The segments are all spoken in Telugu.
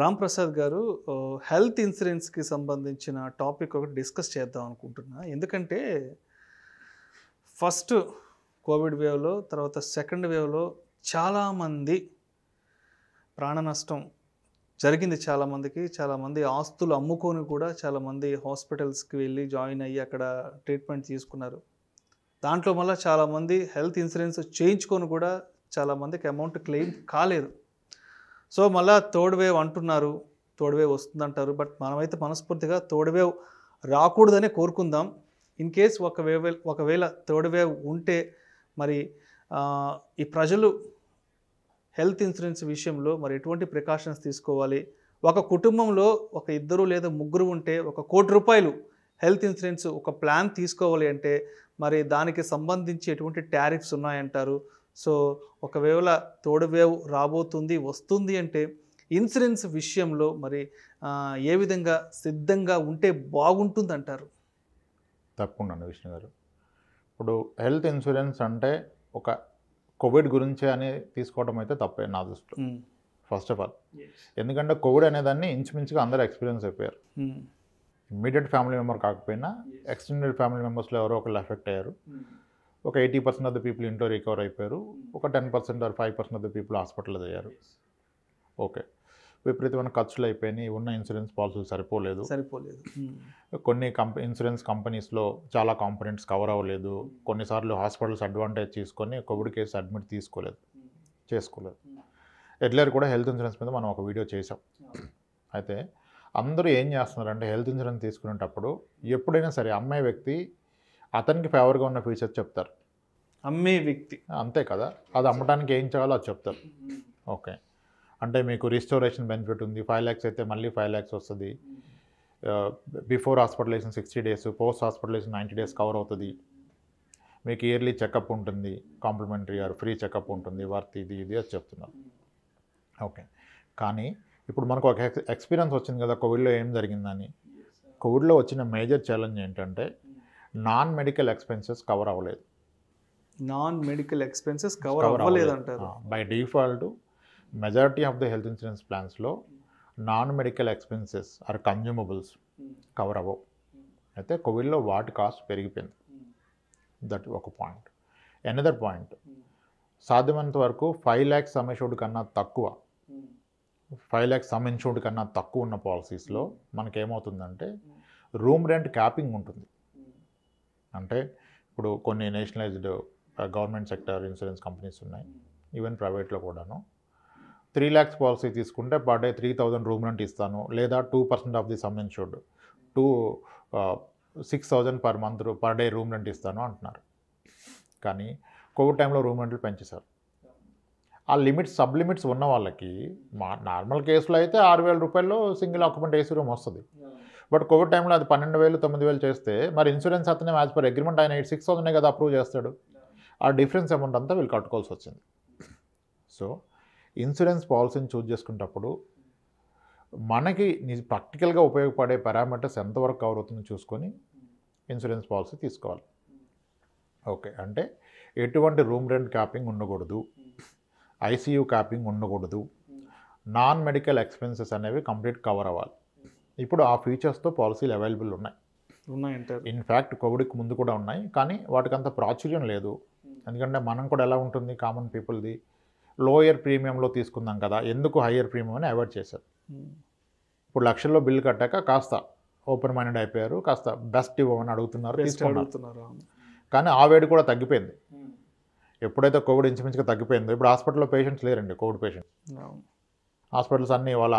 రామ్ ప్రసాద్ గారు హెల్త్ ఇన్సూరెన్స్కి సంబంధించిన టాపిక్ ఒకటి డిస్కస్ చేద్దాం అనుకుంటున్నా ఎందుకంటే ఫస్ట్ కోవిడ్ వేవ్లో తర్వాత సెకండ్ వేవ్లో చాలామంది ప్రాణ నష్టం జరిగింది చాలామందికి చాలామంది ఆస్తులు అమ్ముకొని కూడా చాలామంది హాస్పిటల్స్కి వెళ్ళి జాయిన్ అయ్యి అక్కడ ట్రీట్మెంట్ తీసుకున్నారు దాంట్లో మళ్ళీ చాలామంది హెల్త్ ఇన్సూరెన్స్ చేయించుకొని కూడా చాలామందికి అమౌంట్ క్లెయిమ్ కాలేదు సో మళ్ళీ థర్డ్ వేవ్ అంటున్నారు థర్డ్ వేవ్ వస్తుందంటారు బట్ మనమైతే మనస్ఫూర్తిగా థర్డ్ వేవ్ రాకూడదనే కోరుకుందాం ఇన్ కేస్ ఒక వేవ్ ఒకవేళ థర్డ్ వేవ్ ఉంటే మరి ఈ ప్రజలు హెల్త్ ఇన్సూరెన్స్ విషయంలో మరి ఎటువంటి ప్రికాషన్స్ తీసుకోవాలి ఒక కుటుంబంలో ఒక ఇద్దరు లేదా ముగ్గురు ఉంటే ఒక కోటి రూపాయలు హెల్త్ ఇన్సూరెన్స్ ఒక ప్లాన్ తీసుకోవాలి అంటే మరి దానికి సంబంధించి ఎటువంటి ట్యారిఫ్స్ ఉన్నాయంటారు సో ఒకవేళ తోడు వేవ్ రాబోతుంది వస్తుంది అంటే ఇన్సూరెన్స్ విషయంలో మరి ఏ విధంగా సిద్ధంగా ఉంటే బాగుంటుంది అంటారు తప్పకుండా విష్ణు గారు ఇప్పుడు హెల్త్ ఇన్సూరెన్స్ అంటే ఒక కోవిడ్ గురించే అని తీసుకోవడం అయితే తప్పే నా దృష్టిలో ఫస్ట్ ఆఫ్ ఆల్ ఎందుకంటే కోవిడ్ అనేదాన్ని ఇంచుమించుగా అందరూ ఎక్స్పీరియన్స్ అయిపోయారు ఇమ్మీడియట్ ఫ్యామిలీ మెంబర్ కాకపోయినా ఎక్స్టెండెడ్ ఫ్యామిలీ మెంబర్స్లో ఎవరో ఒకళ్ళు ఎఫెక్ట్ అయ్యారు ఒక eighty percent of the people ఇంట్లో రికవర్ అయిపోయారు ఒక ten percent or five percent of the people hospital అయ్యారు ఓకే విపరీతమైన ఖర్చులు అయిపోయినాయి ఉన్న ఇన్సూరెన్స్ పాలసీలు సరిపోలేదు సరిపోలేదు కొన్ని కంపె ఇన్సూరెన్స్ కంపెనీస్లో చాలా కాంపనెంట్స్ కవర్ అవ్వలేదు కొన్నిసార్లు హాస్పిటల్స్ అడ్వాంటేజ్ తీసుకొని కోవిడ్ కేసు అడ్మిట్ తీసుకోలేదు చేసుకోలేదు ఎడ్లర్ కూడా హెల్త్ ఇన్సూరెన్స్ మీద మనం ఒక వీడియో చేసాం అయితే అందరూ ఏం చేస్తున్నారంటే హెల్త్ ఇన్సూరెన్స్ తీసుకునేటప్పుడు ఎప్పుడైనా సరే అమ్మాయి వ్యక్తి అతనికి ఫేవర్గా ఉన్న ఫీచర్ చెప్తారు అమ్మే వ్యక్తి అంతే కదా అది అమ్మడానికి ఏం చేయాలో అది చెప్తారు ఓకే అంటే మీకు రిస్టోరేషన్ బెనిఫిట్ ఉంది ఫైవ్ ల్యాక్స్ అయితే మళ్ళీ ఫైవ్ ల్యాక్స్ వస్తుంది before hospitalisation sixty days post hospitalisation ninety days cover అవుతుంది మీకు ఇయర్లీ చెకప్ ఉంటుంది కాంప్లిమెంటరీ ఆర్ ఫ్రీ చెకప్ ఉంటుంది వర్త్ ఇది ఇది అది చెప్తున్నారు ఓకే కానీ ఇప్పుడు మనకు ఒక ఎక్స్పీరియన్స్ వచ్చింది కదా కోవిడ్లో ఏం జరిగిందని కోవిడ్లో వచ్చిన మేజర్ ఛాలెంజ్ ఏంటంటే నాన్ మెడికల్ ఎక్స్పెన్సెస్ కవర్ అవ్వలేదు నాన్ మెడికల్ ఎక్స్పెన్సెస్ కవర్ అవ్వలేదు అంటారు by default majority of the health insurance ప్లాన్స్లో non medical expenses or consumables cover అవ్వవు అయితే కోవిడ్లో వాటి కాస్ట్ పెరిగిపోయింది దట్ ఒక పాయింట్ ఎనదర్ పాయింట్ సాధ్యమైనంత వరకు ఫైవ్ ల్యాక్స్ సమ్ ఇన్షూర్డ్ కన్నా తక్కువ ఫైవ్ ల్యాక్స్ సమ్ ఇన్షూర్డ్ కన్నా తక్కువ ఉన్న పాలసీస్లో మనకేమవుతుందంటే రూమ్ రెంట్ క్యాపింగ్ ఉంటుంది అంటే ఇప్పుడు కొన్ని nationalised government sector insurance companies ఉన్నాయి ఈవెన్ ప్రైవేట్లో కూడాను త్రీ ల్యాక్స్ పాలసీ తీసుకుంటే per day three thousand room rent ఇస్తాను లేదా two percent of the sum insured two six thousand per month per day room rent ఇస్తాను అంటున్నారు కానీ కోవిడ్ టైంలో రూమ్ రెంట్లు పెంచేశారు ఆ లిమిట్స్ సబ్ లిమిట్స్ ఉన్న వాళ్ళకి మా నార్మల్ కేసులో అయితే ఆరు వేల రూపాయల్లో సింగిల్ ఆక్యుపెంట్ ఏసీ రూమ్ వస్తుంది బట్ కోవిడ్ టైంలో అది పన్నెండు వేలు తొమ్మిది వేలు చేస్తే మరి ఇన్సూరెన్స్ అతనే యాజ్ పర్ అగ్రిమెంట్ ఆయన ఎయిట్ సిక్స్ థౌసండ్ కదా అప్రూవ్ చేస్తాడు ఆ డిఫరెన్స్ అమౌంట్ అంతా వీళ్ళు కట్టుకోవాల్సి వచ్చింది సో ఇన్సూరెన్స్ పాలసీని చూజ్ చేసుకునేటప్పుడు మనకి ప్రాక్టికల్గా ఉపయోగపడే పారామీటర్స్ ఎంతవరకు కవర్ అవుతుందో చూసుకొని ఇన్సూరెన్స్ పాలసీ తీసుకోవాలి ఓకే అంటే ఎటువంటి రూమ్ రెంట్ క్యాపింగ్ ఉండకూడదు ఐసీయూ క్యాపింగ్ ఉండకూడదు hmm. నాన్ మెడికల్ ఎక్స్పెన్సెస్ అనేవి కంప్లీట్ కవర్ అవ్వాలి ఇప్పుడు ఆ ఫీచర్స్తో పాలసీలు అవైలబుల్ ఉన్నాయి ఉన్నాయంటే ఇన్ఫ్యాక్ట్ కోవిడ్కి ముందు కూడా ఉన్నాయి కానీ వాటికి అంత ప్రాచుర్యం లేదు ఎందుకంటే మనం కూడా ఎలా ఉంటుంది కామన్ పీపుల్ది లోయర్ ప్రీమియంలో తీసుకుందాం కదా ఎందుకు హయ్యర్ ప్రీమియం అని అవాయిడ్ చేశారు ఇప్పుడు లక్షల్లో బిల్లు కట్టాక కాస్త ఓపెన్ మైండెడ్ అయిపోయారు కాస్త బెస్ట్ ఇవ్వమని అడుగుతున్నారు తీసుకుంటున్నారు కానీ ఆ వేడి కూడా తగ్గిపోయింది ఎప్పుడైతే కోవిడ్ ఇంచుమించుగా తగ్గిపోయిందో ఇప్పుడు హాస్పిటల్లో పేషెంట్స్ లేరండి కోవిడ్ పేషెంట్స్ హాస్పిటల్స్ అన్నీ వాళ్ళ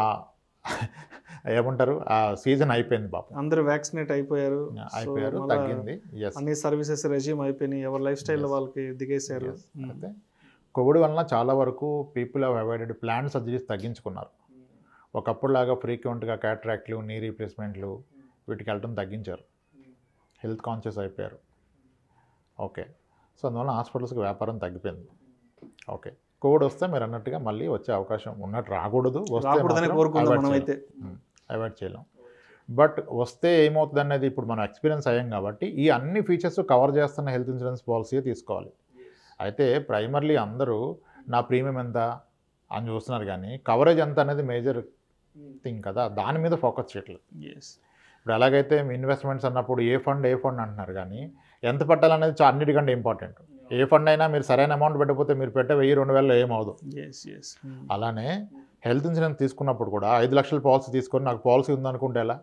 ఏమంటారు ఆ సీజన్ అయిపోయింది బాబు అందరూ వ్యాక్సినేట్ అయిపోయారు అయిపోయారు తగ్గింది అన్ని సర్వీసెస్ రెజ్యూమ్ అయిపోయినాయి ఎవరి లైఫ్ స్టైల్ వాళ్ళకి దిగేశారు అంటే కోవిడ్ వలన చాలా వరకు పీపుల్ హ్యావ్ అవాయిడెడ్ అది సర్జరీస్ తగ్గించుకున్నారు ఒకప్పుడులాగా ఫ్రీక్వెంట్గా క్యాట్రాక్ట్లు నీ రీప్లేస్మెంట్లు వీటికి వెళ్ళడం తగ్గించారు హెల్త్ కాన్షియస్ అయిపోయారు ఓకే సో అందువల్ల హాస్పిటల్స్కి వ్యాపారం తగ్గిపోయింది ఓకే కోవిడ్ వస్తే మీరు అన్నట్టుగా మళ్ళీ వచ్చే అవకాశం ఉన్నట్టు రాకూడదు వస్తే అవాయిడ్ చేయలేం బట్ వస్తే ఏమవుతుంది అనేది ఇప్పుడు మనం ఎక్స్పీరియన్స్ అయ్యాం కాబట్టి ఈ అన్ని ఫీచర్స్ కవర్ చేస్తున్న హెల్త్ ఇన్సూరెన్స్ పాలసీ తీసుకోవాలి అయితే ప్రైమర్లీ అందరూ నా ప్రీమియం ఎంత అని చూస్తున్నారు కానీ కవరేజ్ ఎంత అనేది మేజర్ థింగ్ కదా దాని మీద ఫోకస్ చేయట్లేదు ఇప్పుడు ఎలాగైతే ఇన్వెస్ట్మెంట్స్ అన్నప్పుడు ఏ ఫండ్ ఏ ఫండ్ అంటున్నారు కానీ ఎంత పెట్టాలనేది అన్నిటికంటే ఇంపార్టెంట్ ఏ ఫండ్ అయినా మీరు సరైన అమౌంట్ పెట్టకపోతే మీరు పెట్టే వెయ్యి రెండు ఎస్ ఏమవుదు అలానే హెల్త్ ఇన్సూరెన్స్ తీసుకున్నప్పుడు కూడా ఐదు లక్షల పాలసీ తీసుకొని నాకు పాలసీ ఉందనుకుంటే ఎలా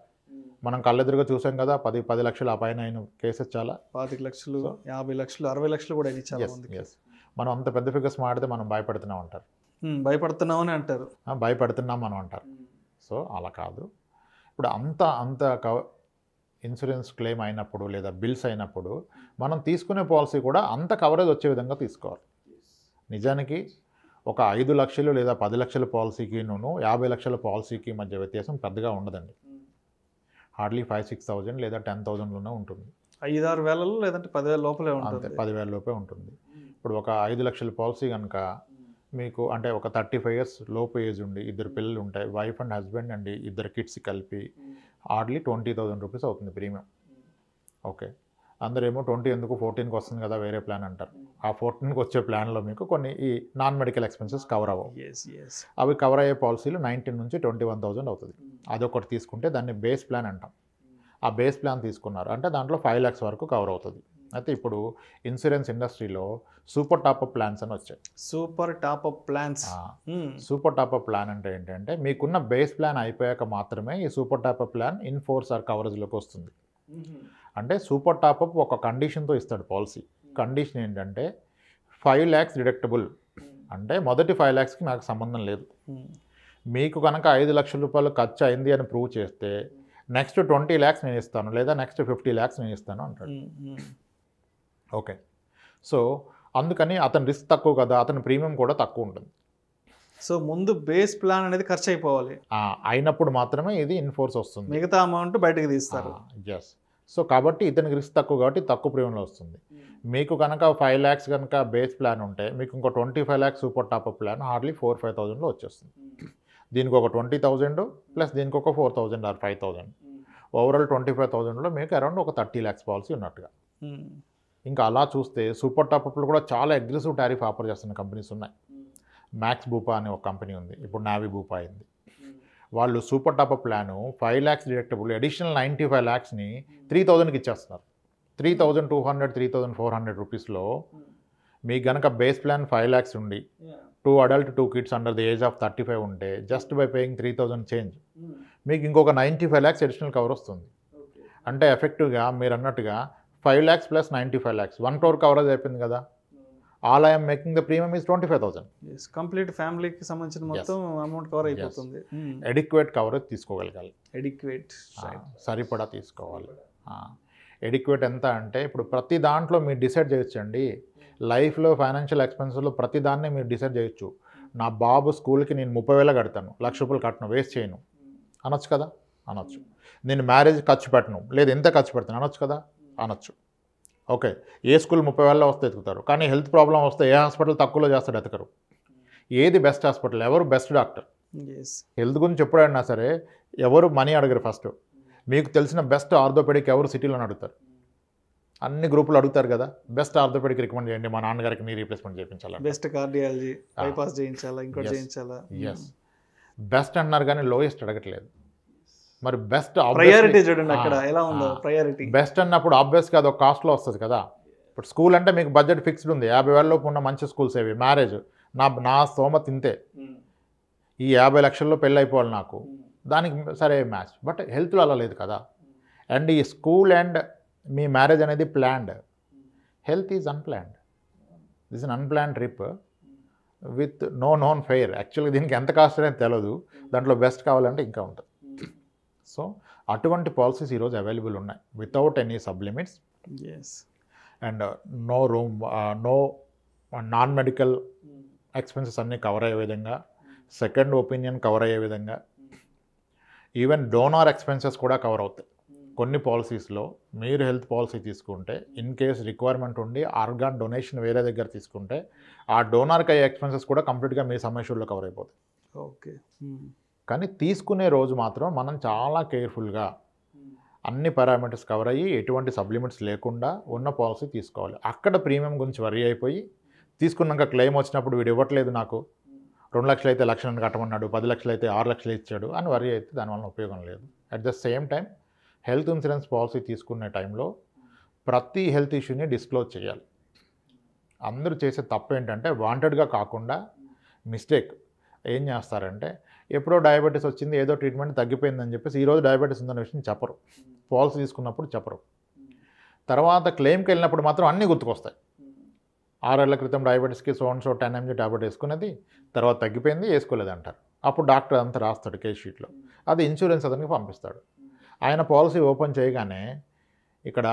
మనం కళ్ళెదురుగా చూసాం కదా పది పది లక్షలు ఆ పైన అయిన కేసెస్ చాలా పాతిక లక్షలు యాభై లక్షలు అరవై లక్షలు కూడా మనం అంత పెద్ద ఫిగర్స్ మాడితే మనం భయపడుతున్నాం అంటారు భయపడుతున్నామని అంటారు భయపడుతున్నాం మనం అంటారు సో అలా కాదు ఇప్పుడు అంత అంత ఇన్సూరెన్స్ క్లెయిమ్ అయినప్పుడు లేదా బిల్స్ అయినప్పుడు మనం తీసుకునే పాలసీ కూడా అంత కవరేజ్ వచ్చే విధంగా తీసుకోవాలి నిజానికి ఒక ఐదు లక్షలు లేదా పది లక్షల పాలసీకిను యాభై లక్షల పాలసీకి మధ్య వ్యత్యాసం పెద్దగా ఉండదండి హార్డ్లీ ఫైవ్ సిక్స్ థౌజండ్ లేదా టెన్ థౌజండ్లోనే ఉంటుంది ఐదు ఆరు వేలలో లేదంటే పదివేల లోపలే ఉంటుంది పదివేల లోపే ఉంటుంది ఇప్పుడు ఒక ఐదు లక్షల పాలసీ కనుక మీకు అంటే ఒక థర్టీ ఫైవ్ ఇయర్స్ లోపు ఏజ్ ఉండి ఇద్దరు పిల్లలు ఉంటాయి వైఫ్ అండ్ హస్బెండ్ అండి ఇద్దరు కిడ్స్ కలిపి హార్డ్లీ ట్వంటీ థౌజండ్ రూపీస్ అవుతుంది ప్రీమియం ఓకే అందరేమో ట్వంటీ ఎందుకు ఫోర్టీన్కి వస్తుంది కదా వేరే ప్లాన్ అంటారు ఆ ఫోర్టీన్కి వచ్చే ప్లాన్లో మీకు కొన్ని ఈ నాన్ మెడికల్ ఎక్స్పెన్సెస్ కవర్ అవ్వవు అవి కవర్ అయ్యే పాలసీలు నైన్టీన్ నుంచి ట్వంటీ వన్ థౌజండ్ అవుతుంది అదొకటి తీసుకుంటే దాన్ని బేస్ ప్లాన్ అంటాం ఆ బేస్ ప్లాన్ తీసుకున్నారు అంటే దాంట్లో ఫైవ్ ల్యాక్స్ వరకు కవర్ అవుతుంది అయితే ఇప్పుడు ఇన్సూరెన్స్ ఇండస్ట్రీలో సూపర్ టాప్ అప్ ప్లాన్స్ అని వచ్చాయి super top up plans super top up plan అంటే ఏంటంటే మీకున్న బేస్ ప్లాన్ అయిపోయాక మాత్రమే ఈ super top up plan in force or కవరేజ్లోకి వస్తుంది mm-hmm. అంటే సూపర్ టాపప్ ఒక కండిషన్తో ఇస్తాడు పాలసీ hmm. కండిషన్ ఏంటంటే ఫైవ్ ల్యాక్స్ డిడక్టబుల్ hmm. అంటే మొదటి ఫైవ్ ల్యాక్స్కి నాకు సంబంధం లేదు hmm. మీకు కనుక ఐదు లక్షల రూపాయలు ఖర్చు అయింది అని ప్రూవ్ చేస్తే నెక్స్ట్ ట్వంటీ ల్యాక్స్ నేను ఇస్తాను లేదా నెక్స్ట్ ఫిఫ్టీ ల్యాక్స్ నేను ఇస్తాను అంటాడు ఓకే సో అందుకని అతని రిస్క్ తక్కువ కదా అతని ప్రీమియం కూడా తక్కువ ఉంటుంది సో ముందు బేస్ ప్లాన్ అనేది ఖర్చు అయిపోవాలి అయినప్పుడు మాత్రమే ఇది ఇన్ఫోర్స్ వస్తుంది మిగతా అమౌంట్ బయటకు తీస్తారు ఎస్ సో కాబట్టి ఇతనికి రిస్క్ తక్కువ కాబట్టి తక్కువ ప్రీమియంలో వస్తుంది hmm. మీకు కనుక ఫైవ్ ల్యాక్స్ కనుక బేస్ ప్లాన్ ఉంటే మీకు ఇంకో twenty five lakhs super top up plan hardly four five థౌజండ్లో వచ్చేస్తుంది hmm. దీనికి ఒక ట్వంటీ థౌజండ్ ప్లస్ దీనికి ఒక four thousand or five thousand overall twenty five థౌజండ్లో మీకు అరౌండ్ ఒక థర్టీ ల్యాక్స్ పాలసీ ఉన్నట్టుగా hmm. ఇంకా అలా చూస్తే సూపర్ టాప్అప్లు కూడా చాలా అగ్రెసివ్ టారిఫ్ ఆఫర్ చేస్తున్న కంపెనీస్ ఉన్నాయి మ్యాక్స్ బూపా అనే ఒక కంపెనీ ఉంది ఇప్పుడు నావీ బూపా అయింది వాళ్ళు super top plan five lakhs deductible additional ninety five ల్యాక్స్ని త్రీ థౌజండ్కి ఇచ్చేస్తున్నారు three thousand two hundred three thousand four hundred రూపీస్లో మీకు గనక బేస్ ప్లాన్ ఫైవ్ ల్యాక్స్ ఉండి two adult two kids under the age of thirty five ఉంటే just by paying three thousand change మీకు ఇంకొక ninety five lakhs additional cover వస్తుంది అంటే ఎఫెక్టివ్గా మీరు అన్నట్టుగా five lakhs plus ninety five lakhs one crore coverage అయిపోయింది కదా all I'm making the premium is twenty five thousand complete ఫ్యామిలీకి సంబంధించిన మొత్తం అమౌంట్ కవర్ అయిపోతుంది ఎడిక్వేట్ hmm. కవరేజ్ తీసుకోగలగాలి ఎడిక్వేట్ సరిపడా తీసుకోవాలి ఎడిక్వేట్ ఎంత అంటే ఇప్పుడు ప్రతి దాంట్లో మీరు డిసైడ్ చేయొచ్చండి లైఫ్లో ఫైనాన్షియల్ ఎక్స్పెన్సెస్లో ప్రతి దాన్ని మీరు డిసైడ్ చేయొచ్చు నా బాబు స్కూల్కి నేను ముప్పై వేల కడతాను లక్ష రూపాయలు కట్టను వేస్ట్ చేయను అనొచ్చు కదా అనొచ్చు నేను మ్యారేజ్ ఖర్చు పెట్టను లేదు ఎంత ఖర్చు పెడతాను అనొచ్చు కదా అనొచ్చు ఓకే ఏ స్కూల్ ముప్పై వేలలో వస్తే ఎతుకుతారు కానీ హెల్త్ ప్రాబ్లం వస్తే ఏ హాస్పిటల్ తక్కువలో చేస్తాడు ఎతకరు ఏది బెస్ట్ హాస్పిటల్ ఎవరు బెస్ట్ డాక్టర్ హెల్త్ గురించి ఎప్పుడైనా సరే ఎవరు మనీ అడగరు ఫస్ట్ మీకు తెలిసిన బెస్ట్ ఆర్థోపెడిక్ ఎవరు సిటీలో అడుగుతారు అన్ని గ్రూపులు అడుగుతారు కదా బెస్ట్ ఆర్థోపెడిక్ రికమెండ్ చేయండి మా నాన్నగారికి నీ రీప్లేస్మెంట్ చేయించాలా బెస్ట్ కార్డియాలజీ బైపాస్ చేయించాలా ఇంకోటి చేయించాలా ఎస్ బెస్ట్ అంటున్నారు కానీ లోయెస్ట్ అడగట్లేదు మరి బెస్ట్ ప్రయారిటీ చూడండి అక్కడ ఎలా ఉందో ప్రయారిటీ బెస్ట్ అన్నప్పుడు ఆబ్వియస్గా అది ఒక కాస్ట్లో వస్తుంది కదా ఇప్పుడు స్కూల్ అంటే మీకు బడ్జెట్ ఫిక్స్డ్ ఉంది యాభై వేలలోపు ఉన్న మంచి స్కూల్స్ ఏవి మ్యారేజ్ నా నా సోమ తింతే hmm. ఈ యాభై లక్షల్లో పెళ్ళి అయిపోవాలి నాకు hmm. దానికి సరే మ్యాచ్ బట్ హెల్త్లో అలా లేదు కదా అండ్ hmm. ఈ స్కూల్ అండ్ మీ మ్యారేజ్ అనేది planned health is unplanned this in unplanned trip with no known fair యాక్చువల్గా దీనికి ఎంత కాస్ట్ అనేది తెలియదు దాంట్లో బెస్ట్ కావాలంటే ఇంకా ఉంటుంది సో అటువంటి పాలసీస్ ఈరోజు అవైలబుల్ ఉన్నాయి without any sub limits and no room no non medical expenses అన్నీ కవర్ అయ్యే విధంగా సెకండ్ ఒపీనియన్ కవర్ అయ్యే విధంగా ఈవెన్ డోనార్ ఎక్స్పెన్సెస్ కూడా కవర్ అవుతాయి hmm. కొన్ని పాలసీస్లో మీరు హెల్త్ పాలసీ తీసుకుంటే ఇన్ కేస్ రిక్వైర్మెంట్ ఉండి ఆర్గాన్ డొనేషన్ వేరే దగ్గర తీసుకుంటే ఆ డోనార్కి అయ్యే ఎక్స్పెన్సెస్ కూడా కంప్లీట్గా మీ సమస్యల్లో కవర్ అయిపోతాయి ఓకే hmm. కానీ తీసుకునే రోజు మాత్రం మనం చాలా కేర్ఫుల్గా అన్ని పారామీటర్స్ కవర్ అయ్యి ఎటువంటి సబ్లిమెంట్స్ లేకుండా ఉన్న పాలసీ తీసుకోవాలి అక్కడ ప్రీమియం గురించి వరి అయిపోయి తీసుకున్నాక క్లెయిమ్ వచ్చినప్పుడు వీడు ఇవ్వట్లేదు నాకు రెండు లక్షలు అయితే లక్షలను కట్టమన్నాడు పది లక్షలు అయితే ఆరు లక్షలు ఇచ్చాడు అని వరి అయితే దానివల్ల ఉపయోగం లేదు at the same time health insurance policy తీసుకునే టైంలో ప్రతి హెల్త్ ఇష్యూని డిస్క్లోజ్ చేయాలి అందరూ చేసే తప్పు ఏంటంటే వాంటెడ్గా కాకుండా మిస్టేక్ ఏం చేస్తారంటే ఎప్పుడో డయాబెటీస్ వచ్చింది ఏదో ట్రీట్మెంట్ తగ్గిపోయిందని చెప్పేసి ఈరోజు డయాబెటీస్ ఉందనే విషయం చెప్పరు పాలసీ తీసుకున్నప్పుడు చెప్పరు తర్వాత క్లెయిమ్కి వెళ్ళినప్పుడు మాత్రం అన్నీ గుర్తుకొస్తాయి ఆరేళ్ల క్రితం డయాబెటీస్కి సోన్ సో టెన్ ఎంజీ ట్యాబ్లెట్ వేసుకున్నది తర్వాత తగ్గిపోయింది వేసుకోలేదు అంటారు అప్పుడు డాక్టర్ అంతా రాస్తాడు కేస్ షీట్లో అది ఇన్సూరెన్స్ అతనికి పంపిస్తాడు ఆయన పాలసీ ఓపెన్ చేయగానే ఇక్కడ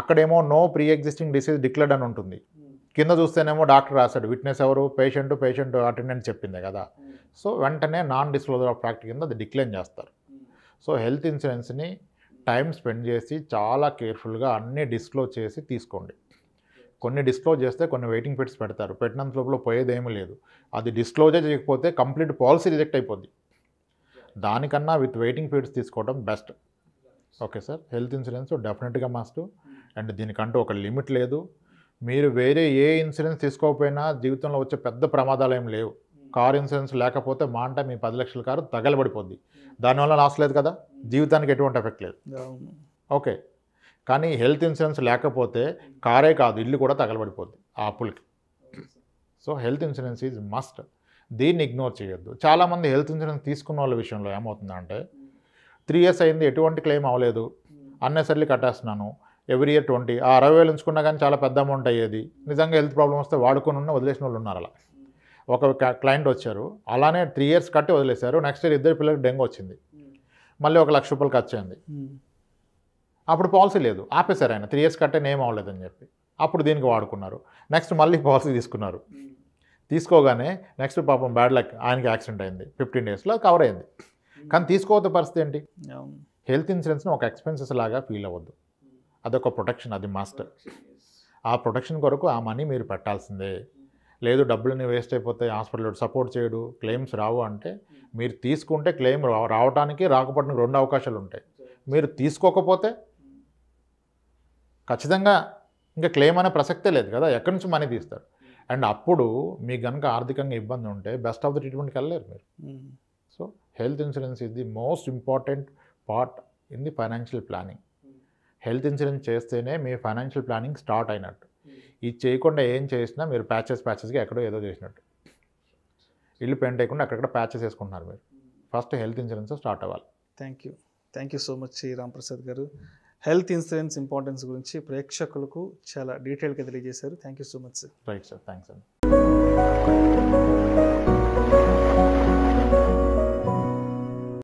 అక్కడేమో no pre existing disease declared అని ఉంటుంది కింద చూస్తేనేమో డాక్టర్ రాశాడు విట్నెస్ ఎవరు పేషెంట్ పేషెంట్ అటెండెంట్ చెప్పిందే కదా సో వెంటనే నాన్ డిస్క్లోజర్ ఆఫ్ ఫ్యాక్ట్ కింద అది డిక్లైన్ చేస్తారు సో హెల్త్ ఇన్సూరెన్స్ని టైం స్పెండ్ చేసి చాలా కేర్ఫుల్గా అన్నీ డిస్క్లోజ్ చేసి తీసుకోండి కొన్ని డిస్క్లోజ్ చేస్తే కొన్ని వెయిటింగ్ పెట్స్ పెడతారు పెట్టినంత లోపల పోయేది ఏమీ లేదు అది డిస్క్లోజే చేయకపోతే కంప్లీట్ పాలసీ రిజెక్ట్ అయిపోద్ది దానికన్నా విత్ వెయిటింగ్ పీరియడ్స్ తీసుకోవడం best okay sir health insurance డెఫినెట్గా మస్ట్ అండ్ దీనికంటూ ఒక లిమిట్ లేదు మీరు వేరే ఏ ఇన్సూరెన్స్ తీసుకోకపోయినా జీవితంలో వచ్చే పెద్ద ప్రమాదాలు ఏం లేవు కార్ ఇన్సూరెన్స్ లేకపోతే మా అంటే మీ పది లక్షల కారు తగలబడిపోద్ది దానివల్ల లాస్ లేదు కదా జీవితానికి ఎటువంటి ఎఫెక్ట్ లేదు ఓకే కానీ హెల్త్ ఇన్సూరెన్స్ లేకపోతే కారే కాదు ఇల్లు కూడా తగలబడిపోద్ది ఆ అప్పులకి so health insurance is must దీన్ని ఇగ్నోర్ చేయొద్దు చాలామంది హెల్త్ ఇన్సూరెన్స్ తీసుకున్న వాళ్ళ విషయంలో ఏమవుతుందంటే త్రీ ఇయర్స్ అయింది ఎటువంటి క్లెయిమ్ అవ్వలేదు అన్నెసర్లీ కట్టేస్తున్నాను ఎవ్రీ ఇయర్ ట్వంటీ ఆ అరవై వేలు ఉంచుకున్నా కానీ చాలా పెద్ద అమౌంట్ అయ్యేది నిజంగా హెల్త్ ప్రాబ్లం వస్తే వాడుకొని ఉన్న వదిలేసిన వాళ్ళు ఉన్నారు అలా ఒక క్లయింట్ వచ్చారు అలానే త్రీ ఇయర్స్ కట్టి వదిలేశారు నెక్స్ట్ ఇయర్ ఇద్దరు పిల్లలకి డెంగ్యూ వచ్చింది మళ్ళీ ఒక లక్ష రూపాయలు ఖర్చు అయింది అప్పుడు పాలసీ లేదు ఆపేశారు ఆయన త్రీ ఇయర్స్ కట్టే నేమ్ అవ్వలేదని చెప్పి అప్పుడు దీనికి వాడుకున్నారు నెక్స్ట్ మళ్ళీ పాలసీ తీసుకున్నారు తీసుకోగానే నెక్స్ట్ పాపం బ్యాడ్ లక్ ఆయనకి యాక్సిడెంట్ అయింది ఫిఫ్టీన్ డేస్లో కవర్ అయింది కానీ తీసుకోవద్ద పరిస్థితి ఏంటి హెల్త్ ఇన్సూరెన్స్ని ఒక ఎక్స్పెన్సెస్ లాగా ఫీల్ అవ్వద్దు అదొక ప్రొటెక్షన్ అది మాస్టర్ ఆ ప్రొటెక్షన్ కొరకు ఆ మనీ మీరు పెట్టాల్సిందే లేదు డబ్బులని వేస్ట్ అయిపోతాయి హాస్పిటల్ సపోర్ట్ చేయడు క్లెయిమ్స్ రావు అంటే hmm. మీరు తీసుకుంటే క్లెయిమ్ రావడానికి రాకపోవడానికి రెండు అవకాశాలు ఉంటాయి మీరు తీసుకోకపోతే ఖచ్చితంగా ఇంకా క్లెయిమ్ అనే ప్రసక్తే లేదు కదా ఎక్కడి నుంచి మనీ తీస్తారు hmm. అండ్ అప్పుడు మీకు కనుక ఆర్థికంగా ఇబ్బంది ఉంటే బెస్ట్ ఆఫ్ ద ట్రీట్మెంట్కి వెళ్ళలేరు మీరు hmm. So health insurance is the most important part in the financial planning health insurance చేస్తేనే మీ ఫైనాన్షియల్ ప్లానింగ్ స్టార్ట్ అయినట్టు ఇది చేయకుండా ఏం చేసినా మీరు ప్యాచెస్ ప్యాచెస్గా ఎక్కడో ఏదో చేసినట్టు ఇల్లు పెయింట్ అయ్యకుండా అక్కడక్కడ ప్యాచెస్ వేసుకుంటున్నారు మీరు ఫస్ట్ హెల్త్ ఇన్సూరెన్స్ స్టార్ట్ అవ్వాలి thank you thank you so much Ramprasad garu health insurance importance గురించి ప్రేక్షకులకు చాలా డీటెయిల్గా తెలియజేశారు thank you so much sir right sir thanks అండి